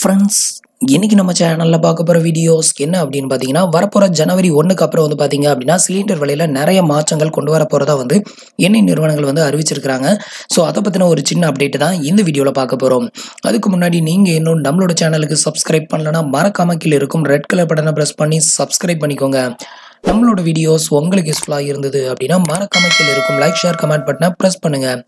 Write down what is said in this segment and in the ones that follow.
friends இன்றைக்கி நம்ம சேனலில் பார்க்க போகிற வீடியோஸ் என்ன அப்படின்னு பார்த்தீங்கன்னா வரப்போகிற ஜனவரி ஒன்றுக்கு அப்புறம் வந்து பார்த்தீங்க அப்படின்னா சிலிண்டர் விலையில் நிறைய மாற்றங்கள் கொண்டு வர போகிறதா வந்து எண்ணெய் நிறுவனங்கள் வந்து அறிவிச்சிருக்கிறாங்க ஸோ அதை பற்றின ஒரு சின்ன அப்டேட்டு தான் இந்த வீடியோவில் பார்க்க போகிறோம் அதுக்கு முன்னாடி நீங்கள் இன்னும் நம்மளோட சேனலுக்கு சப்ஸ்கிரைப் பண்ணலன்னா மறக்காம கீழே இருக்கும் ரெட் கலர் பட்டனை ப்ரெஸ் பண்ணி சப்ஸ்கிரைப் பண்ணிக்கோங்க நம்மளோட வீடியோஸ் உங்களுக்கு யூஸ்ஃபுல்லாக இருந்தது அப்படின்னா மறக்காம கீழே இருக்கும் லைக் ஷேர் கமெண்ட் பட்டனை ப்ரெஸ் பண்ணுங்கள்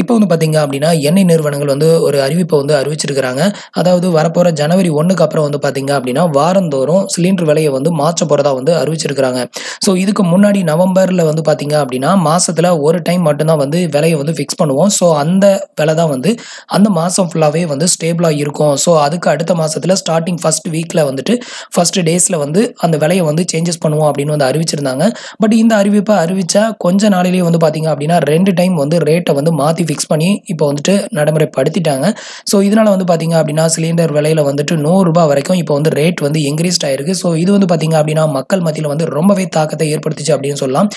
இப்போ வந்து பார்த்தீங்க அப்படின்னா எண்ணெய் நிறுவனங்கள் வந்து ஒரு அறிவிப்பை வந்து அறிவிச்சிருக்கிறாங்க அதாவது வரப்போகிற ஜனவரி ஒன்றுக்கு அப்புறம் வந்து பார்த்தீங்க அப்படின்னா வாரந்தோறும் சிலிண்டர் விலையை வந்து மாற்ற போகிறதா வந்து அறிவிச்சிருக்கிறாங்க ஸோ இதுக்கு முன்னாடி நவம்பரில் வந்து பார்த்திங்க அப்படின்னா மாதத்தில் ஒரு டைம் மட்டும்தான் வந்து விலையை வந்து ஃபிக்ஸ் பண்ணுவோம் ஸோ அந்த விலை தான் வந்து அந்த மாதம் ஃபுல்லாகவே வந்து ஸ்டேபிளாக இருக்கும் ஸோ அதுக்கு அடுத்த மாதத்தில் ஸ்டார்டிங் ஃபஸ்ட் வீக்கில் வந்துட்டு ஃபஸ்ட்டு டேஸில் வந்து அந்த விலையை வந்து சேஞ்சஸ் பண்ணுவோம் அப்படின்னு வந்து அறிவிச்சிருந்தாங்க பட் இந்த அறிவிப்பை அறிவித்தா கொஞ்ச நாளிலேயே வந்து பார்த்தீங்க அப்படின்னா ரெண்டு டைம் வந்து ரேட்டை வந்து மாற்றி கமிட்டி ஃபிக்ஸ் பண்ணி இப்போ வந்துட்டு நடைமுறைப்படுத்திட்டாங்க ஸோ இதனால் வந்து பார்த்திங்க அப்படின்னா சிலிண்டர் விலையில் வந்துட்டு நூறுரூபா வரைக்கும் இப்போ வந்து ரேட் வந்து இன்க்ரீஸ்ட் ஆயிருக்கு ஸோ இது வந்து பார்த்திங்க அப்படின்னா மக்கள் மத்தியில் வந்து ரொம்பவே தாக்கத்தை ஏற்படுத்துச்சு அப்படின்னு சொல்லலாம்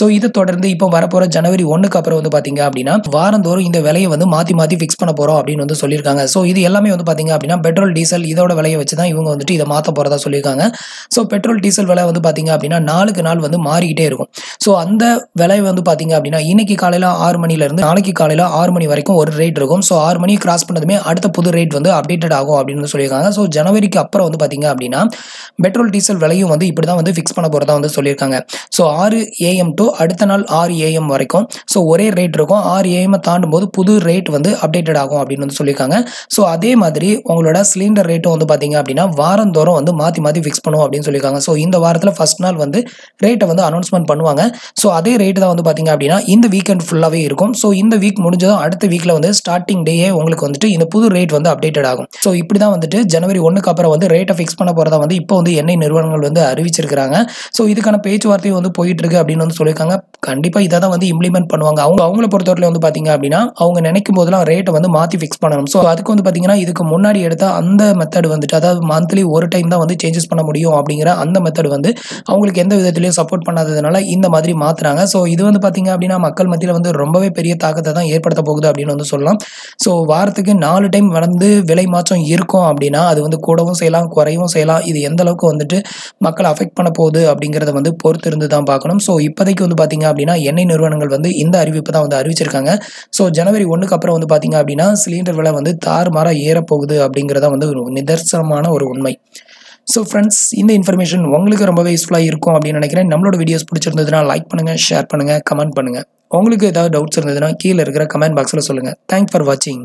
ஸோ இதை தொடர்ந்து இப்போ வரப்போகிற ஜனவரி ஒன்றுக்கு அப்புறம் வந்து பார்த்திங்க அப்படின்னா வாரந்தோறும் இந்த விலையை வந்து மாற்றி மாற்றி ஃபிக்ஸ் பண்ண போகிறோம் அப்படின்னு வந்து சொல்லியிருக்காங்க ஸோ இது எல்லாமே வந்து பார்த்திங்க அப்படின்னா பெட்ரோல் டீசல் இதோட விலையை வச்சு தான் இவங்க வந்துட்டு இதை மாற்ற போகிறதா சொல்லியிருக்காங்க ஸோ பெட்ரோல் டீசல் விலை வந்து பார்த்திங்க அப்படின்னா நாளுக்கு நாள் வந்து மாறிக்கிட்டே இருக்கும் ஸோ அந்த விலை வந்து பார்த்திங்க அப்படின்னா இன்னைக்கு காலையில் ஆறு மணிலேருந்து நாளைக்கு காலையில் காலையில் ஆறு மணி வரைக்கும் ஒரு ரேட் இருக்கும் ஸோ ஆறு மணி கிராஸ் பண்ணதுமே அடுத்த புது ரேட் வந்து அப்டேட்டட் ஆகும் அப்படின்னு சொல்லியிருக்காங்க ஸோ ஜனவரிக்கு அப்புறம் வந்து பார்த்திங்க அப்படின்னா பெட்ரோல் டீசல் விலையும் வந்து இப்படி தான் வந்து ஃபிக்ஸ் பண்ண போகிறதா வந்து சொல்லியிருக்காங்க ஸோ ஆறு ஏஎம் டு அடுத்த நாள் ஆறு ஏஎம் வரைக்கும் ஸோ ஒரே ரேட் இருக்கும் ஆறு ஏஎம்மை தாண்டும் போது புது ரேட் வந்து அப்டேட்டட் ஆகும் அப்படின்னு வந்து சொல்லியிருக்காங்க ஸோ அதே மாதிரி உங்களோட சிலிண்டர் ரேட்டும் வந்து பார்த்திங்க அப்படின்னா வாரந்தோறும் வந்து மாற்றி மாற்றி ஃபிக்ஸ் பண்ணுவோம் அப்படின்னு சொல்லியிருக்காங்க ஸோ இந்த வாரத்தில் ஃபஸ்ட் நாள் வந்து ரேட்டை வந்து அனௌன்ஸ்மெண்ட் பண்ணுவாங்க ஸோ அதே ரேட்டு தான் வந்து பார்த்திங்க அப்படின்னா இந்த வீக்கெண்ட் ஃபுல்லாகவே இருக்கும் ஸோ இந்த வீக் முடிஞ்சதும் அடுத்த வீக்கில் வந்து ஸ்டார்டிங் டேயே உங்களுக்கு வந்துட்டு இந்த புது ரேட் வந்து அப்டேட்டட் ஆகும் ஸோ இப்படி தான் வந்துட்டு ஜனவரி ஒன்றுக்கு அப்புறம் வந்து ரேட்டை ஃபிக்ஸ் பண்ண போகிறதா வந்து இப்போ வந்து எண்ணெய் நிறுவனங்கள் வந்து அறிவிச்சிருக்கிறாங்க ஸோ இதுக்கான பேச்சுவார்த்தையும் வந்து போயிட்டு இருக்கு அப்படின்னு வந்து சொல்லியிருக்காங்க கண்டிப்பாக இதை தான் வந்து இம்ப்ளிமெண்ட் பண்ணுவாங்க அவங்க அவங்கள பொறுத்தவரையில் வந்து பார்த்தீங்க அப்படின்னா அவங்க நினைக்கும் போதெல்லாம் ரேட்டை வந்து மாற்றி ஃபிக்ஸ் பண்ணணும் ஸோ அதுக்கு வந்து பார்த்தீங்கன்னா இதுக்கு முன்னாடி எடுத்த அந்த மெத்தட் வந்துட்டு அதாவது மந்த்லி ஒரு டைம் தான் வந்து சேஞ்சஸ் பண்ண முடியும் அப்படிங்கிற அந்த மெத்தட் வந்து அவங்களுக்கு எந்த விதத்துலையும் சப்போர்ட் பண்ணாததுனால இந்த மாதிரி மாற்றுறாங்க ஸோ இது வந்து பார்த்தீங்க அப்படின்னா மக்கள் மத்தியில் வந்து ரொம்பவே பெரிய தாக்கத்தை தான் மாற்றம் ஏற்படுத்த போகுது அப்படின்னு வந்து சொல்லலாம் ஸோ வாரத்துக்கு நாலு டைம் வந்து விலை மாற்றம் இருக்கும் அப்படின்னா அது வந்து கூடவும் செய்யலாம் குறையவும் செய்யலாம் இது எந்த அளவுக்கு வந்துட்டு மக்களை அஃபெக்ட் பண்ண போகுது அப்படிங்கிறத வந்து பொறுத்து இருந்து தான் பார்க்கணும் ஸோ இப்போதைக்கு வந்து பார்த்தீங்க அப்படின்னா எண்ணெய் நிறுவனங்கள் வந்து இந்த அறிவிப்பு தான் வந்து அறிவிச்சிருக்காங்க ஸோ ஜனவரி ஒன்றுக்கு அப்புறம் வந்து பார்த்தீங்க அப்படின்னா சிலிண்டர் விலை வந்து தாறுமாறாக ஏறப்போகுது அப்படிங்கிறத வந்து ஒரு நிதர்சனமான ஒரு உண்மை ஸோ ஃப்ரெண்ட்ஸ் இந்த இன்ஃபர்மேஷன் உங்களுக்கு ரொம்பவே யூஸ்ஃபுல்லாக இருக்கும் அப்படின்னு நினைக்கிறேன் நம்மளோட வீடியோஸ் பிடிச்சிருந்ததுன்னா லைக் பண்ணுங்கள் ஷேர் பண்ணுங்கள் கமெண்ட் பண்ணுங்கள் உங்களுக்கு ஏதாவது டவுட்ஸ் இருந்ததுன்னா கீழே இருக்கிற கமெண்ட் பாக்ஸில் சொல்லுங்கள் தேங்க்ஸ் ஃபார் வாட்சிங்